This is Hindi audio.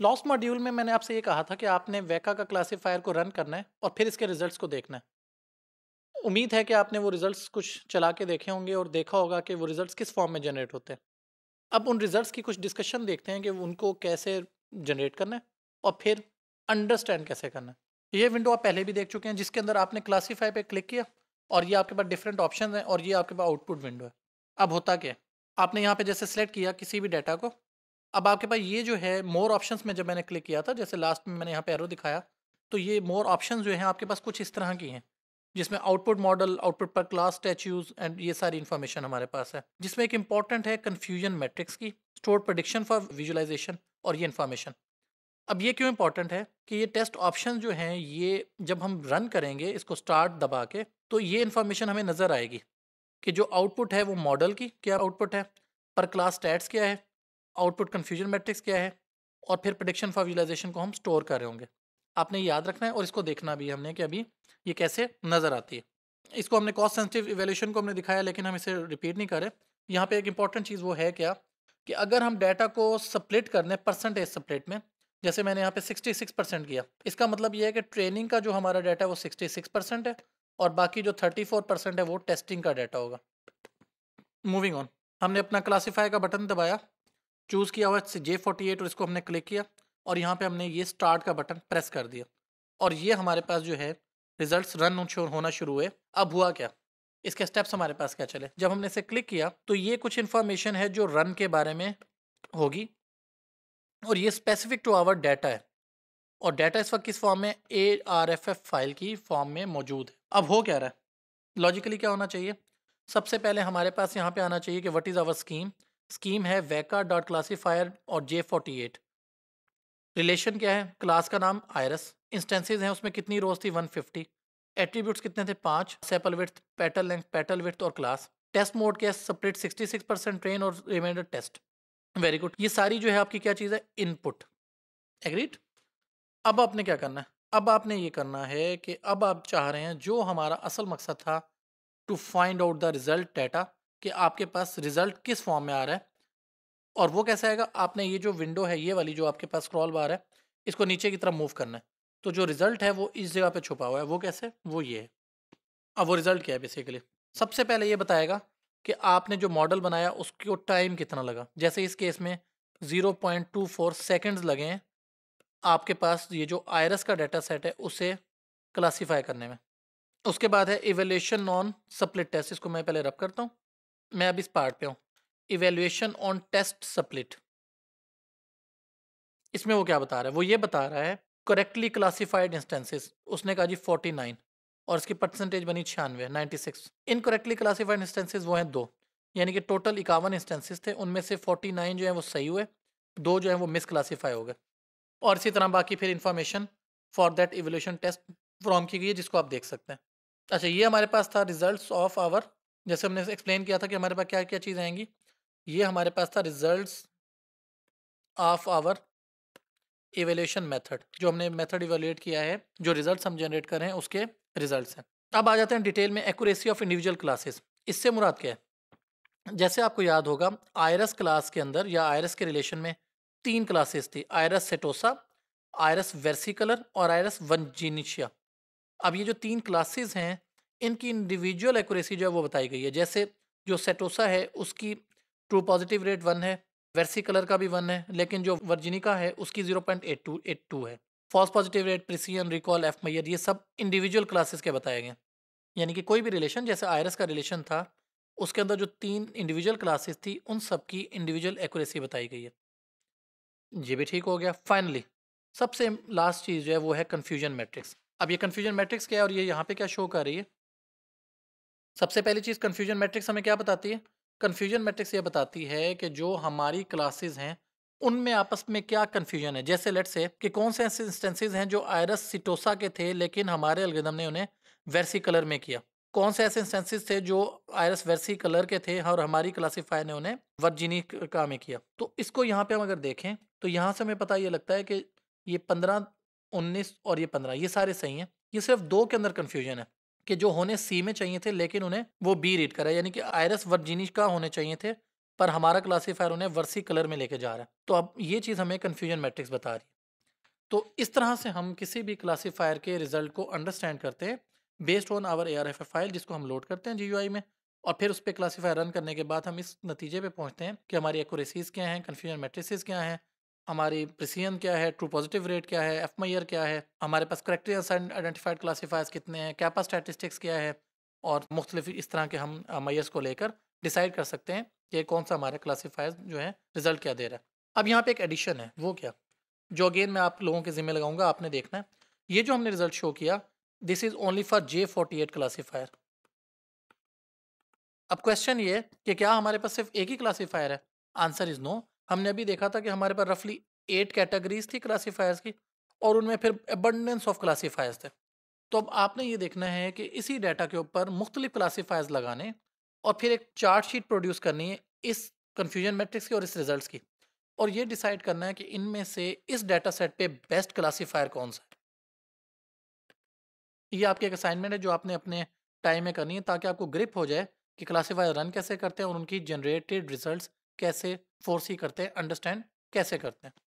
लॉस्ट मॉड्यूल में मैंने आपसे ये कहा था कि आपने वेका का क्लासीफायर को रन करना है और फिर इसके रिजल्ट्स को देखना है उम्मीद है कि आपने वो रिजल्ट्स कुछ चला के देखे होंगे और देखा होगा कि वो रिजल्ट्स किस फॉर्म में जनरेट होते हैं अब उन रिजल्ट्स की कुछ डिस्कशन देखते हैं कि उनको कैसे जनरेट करना है और फिर अंडरस्टैंड कैसे करना है ये विंडो आप पहले भी देख चुके हैं जिसके अंदर आपने क्लासीफाई पे क्लिक किया और ये आपके पास डिफरेंट ऑप्शन हैं और ये आपके पास आउटपुट विंडो है अब होता क्या आपने यहाँ पे जैसे सेलेक्ट किया किसी भी डाटा को अब आपके पास ये जो है मोर ऑप्शन में जब मैंने क्लिक किया था जैसे लास्ट में मैंने यहाँ पे एरो दिखाया तो ये मोर ऑप्शन जो है आपके पास कुछ इस तरह की हैं जिसमें आउटपुट मॉडल आउटपुट पर क्लास स्टैच्यूज एंड ये सारी इन्फॉर्मेशन हमारे पास है जिसमें एक इंपॉर्टेंट है कन्फ्यूजन मैट्रिक्स की स्टोर प्रडिक्शन फॉर विजुलाइजेशन और ये इन्फॉर्मेशन अब ये क्यों इंपॉर्टेंट है कि ये टेस्ट ऑप्शन जो हैं ये जब हम रन करेंगे इसको स्टार्ट दबा के तो ये इन्फॉर्मेशन हमें नज़र आएगी कि जो आउटपुट है वो मॉडल की क्या आउटपुट है पर क्लास स्टैट्स क्या है आउटपुट कन्फ्यूजन मैट्रिक्स क्या है और फिर प्रोडिक्शन फॉर विजुलाइजेशन को हम स्टोर कर रहे होंगे आपने याद रखना है और इसको देखना भी हमने कि अभी ये कैसे नज़र आती है इसको हमने कॉस्ट सेंसिटिव इवेल्यूशन को हमने दिखाया लेकिन हम इसे रिपीट नहीं करें यहाँ पे एक इंपॉर्टेंट चीज़ वो है क्या कि अगर हम डाटा को सप्लेट कर लें परसेंटेज सप्लेट में जैसे मैंने यहाँ पे 66 परसेंट किया इसका मतलब ये है कि ट्रेनिंग का जो हमारा डाटा है वो 66 परसेंट है और बाकी जो 34 परसेंट है वो टेस्टिंग का डाटा होगा मूविंग ऑन हमने अपना क्लासीफाई का बटन दबाया चूज़ किया हुआ है जे फोर्टी एट और इसको हमने क्लिक किया और यहाँ पे हमने ये स्टार्ट का बटन प्रेस कर दिया और ये हमारे पास जो है रिजल्ट्स रन होना शुरू हुए अब हुआ क्या इसके स्टेप्स हमारे पास क्या चले जब हमने इसे क्लिक किया तो ये कुछ इन्फॉर्मेशन है जो रन के बारे में होगी और ये स्पेसिफिक टू आवर डाटा है और डाटा इस वक्त किस फॉर्म में A R F F file की फॉर्म में मौजूद है अब हो क्या रहा है लॉजिकली क्या होना चाहिए सबसे पहले हमारे पास यहाँ पे आना चाहिए कि what is our scheme scheme है वैका डॉट क्लासीफायर और जे फोर्टी एट रिलेशन क्या है क्लास का नाम आयरस इंस्टेंसेज हैं उसमें कितनी रोज थी वन फिफ्टी एट्रीब्यूट्स कितने थे पाँच sepal width petal length petal width और क्लास टेस्ट मोड क्या है separate sixty six percent train और रिमाइंडर टेस्ट वेरी गुड ये सारी जो है आपकी क्या चीज़ है इनपुट एग्रीड अब आपने क्या करना है अब आपने ये करना है कि अब आप चाह रहे हैं जो हमारा असल मकसद था to find out the result data कि आपके पास रिजल्ट किस फॉर्म में आ रहा है और वो कैसे आएगा आपने ये जो विंडो है ये वाली जो आपके पास स्क्रॉल बार है इसको नीचे की तरफ मूव करना है तो जो रिजल्ट है वो इस जगह पे छुपा हुआ है वो कैसे वो ये है अब वो रिजल्ट क्या है बेसिकली सबसे पहले ये बताएगा कि आपने जो मॉडल बनाया उसको टाइम कितना लगा जैसे इस केस में 0.24 पॉइंट सेकेंड्स लगे हैं आपके पास ये जो आयरस का डाटा सेट है उसे क्लासीफाई करने में उसके बाद है इवेल्यूशन नॉन सप्लिट टेस्ट इसको मैं पहले रब करता हूँ मैं अब इस पार्ट पे हूँ इवेल्युएशन ऑन टेस्ट सप्लिट इसमें वो क्या बता रहा है वो ये बता रहा है करेक्टली क्लासिफाइड इंस्टेंसेस उसने कहा जी फोर्टी नाइन और इसकी परसेंटेज बनी छियानवे ninety six in correctly classified instances वो हैं दो यानी कि टोटल इक्यावन इंस्टेंसेज थे उनमें से फोर्टी नाइन जो है वो सही हुए दो जो है वो मिस क्लासीफाई हो गए और इसी तरह बाकी फिर information for that evaluation test from की गई है जिसको आप देख सकते हैं अच्छा ये हमारे पास था रिजल्ट ऑफ आवर जैसे हमने एक्सप्लेन किया था कि हमारे पास क्या क्या चीज़ें आएंगी ये हमारे पास था results of our evaluation method जो हमने मेथड इवेल्यूएट किया है जो रिजल्ट्स हम जनरेट कर रहे हैं उसके रिजल्ट्स हैं अब आ जाते हैं डिटेल में एक्यूरेसी ऑफ इंडिविजुअल क्लासेस इससे मुराद क्या है जैसे आपको याद होगा आयरस क्लास के अंदर या आयरस के रिलेशन में तीन क्लासेस थी आयरस सेटोसा आयरस वर्सिकलर और आयरस वनजीनिशिया अब ये जो तीन क्लासेस हैं इनकी इंडिविजुअल एक्यूरेसी जो है वो बताई गई है जैसे जो सेटोसा है उसकी ट्रू पॉजिटिव रेट वन है वेरसी कलर का भी वन है लेकिन जो वर्जिनिका है उसकी zero point eight two eight two है false positive rate precision recall F measure ये सब इंडिविजुअल क्लासेस के बताए गए यानी कि कोई भी रिलेशन जैसे आयरस का रिलेशन था उसके अंदर जो तीन इंडिविजुअल क्लासेस थी उन सब की इंडिविजुअल एक्यूरेसी बताई गई है ये भी ठीक हो गया फाइनली सबसे लास्ट चीज़ जो है वो है कन्फ्यूजन मैट्रिक्स अब ये कन्फ्यूजन मैट्रिक्स क्या है और ये यहाँ पे क्या शो कर रही है सबसे पहली चीज़ कन्फ्यूजन मैट्रिक्स हमें क्या बताती है कन्फ्यूजन मैट्रिक्स ये बताती है कि जो हमारी क्लासेज हैं उनमें आपस में क्या कन्फ्यूजन है जैसे लेट से कि कौन से ऐसे इंस्टेंसेज हैं जो आयरस सिटोसा के थे लेकिन हमारे अलगदम ने उन्हें वैरसी कलर में किया कौन से ऐसे इंस्टेंसेज थे जो आयरस वैरसी कलर के थे और हमारी क्लासीफायर ने उन्हें वर्जिनी का में किया तो इसको यहाँ पे हम अगर देखें तो यहाँ से हमें पता ये लगता है कि ये पंद्रह उन्नीस और ये पंद्रह ये सारे सही हैं ये सिर्फ दो के अंदर कन्फ्यूजन है कि जो होने सी में चाहिए थे लेकिन उन्हें वो बी रीड करा यानी कि आयरस वर्जिनी का होने चाहिए थे पर हमारा क्लासीफायर उन्हें वर्सी कलर में लेके जा रहा है तो अब ये चीज़ हमें कन्फ्यूजन मैट्रिक्स बता रही है तो इस तरह से हम किसी भी क्लासीफायर के रिजल्ट को अंडरस्टैंड करते हैं based on our A file जिसको हम लोड करते हैं जी में और फिर उस पर क्लासीफायर रन करने के बाद हम इस नतीजे पे पहुंचते हैं कि हमारी एक्यूरेसीज क्या हैं कन्फ्यूजन मेट्रिसेस क्या हैं हमारी प्रिसियन क्या है ट्रू पॉजिटिव रेट क्या है एफ मैयर क्या है हमारे पास एंड आइडेंटिफाइड क्लासीफायर्स कितने हैं कैपा स्टैटिस्टिक्स क्या है और मुख्तलिफ इस तरह के हम मैयर्स को लेकर डिसाइड कर सकते हैं कि कौन सा हमारे क्लासीफायर जो है रिजल्ट क्या दे रहा है अब यहाँ पर एक एडिशन है वो क्या जो अगेन मैं आप लोगों के जिम्मे लगाऊंगा आपने देखना है ये जो हमने रिजल्ट शो किया this is only for J forty eight classifier अब क्वेश्चन ये कि क्या हमारे पास सिर्फ एक ही क्लासीफायर है आंसर इज नो हमने अभी देखा था कि हमारे पास रफली एट कैटेगरीज थी क्लासीफायर्स की और उनमें फिर एबंडेंस ऑफ क्लासीफायर्स थे तो अब आपने ये देखना है कि इसी डाटा के ऊपर मुख्तलिफ क्लासीफायर्स लगाने और फिर एक चार्ट शीट प्रोड्यूस करनी है इस कन्फ्यूजन मैट्रिक्स की और इस रिजल्ट की और ये डिसाइड करना है कि इनमें से इस डाटा सेट पे बेस्ट क्लासीफायर कौन सा है ये आपकी एक असाइनमेंट है जो आपने अपने टाइम में करनी है ताकि आपको ग्रिप हो जाए कि क्लासीफायर रन कैसे करते हैं और उनकी जनरेटेड रिजल्ट्स कैसे फोर्स ही करते हैं अंडरस्टैंड कैसे करते हैं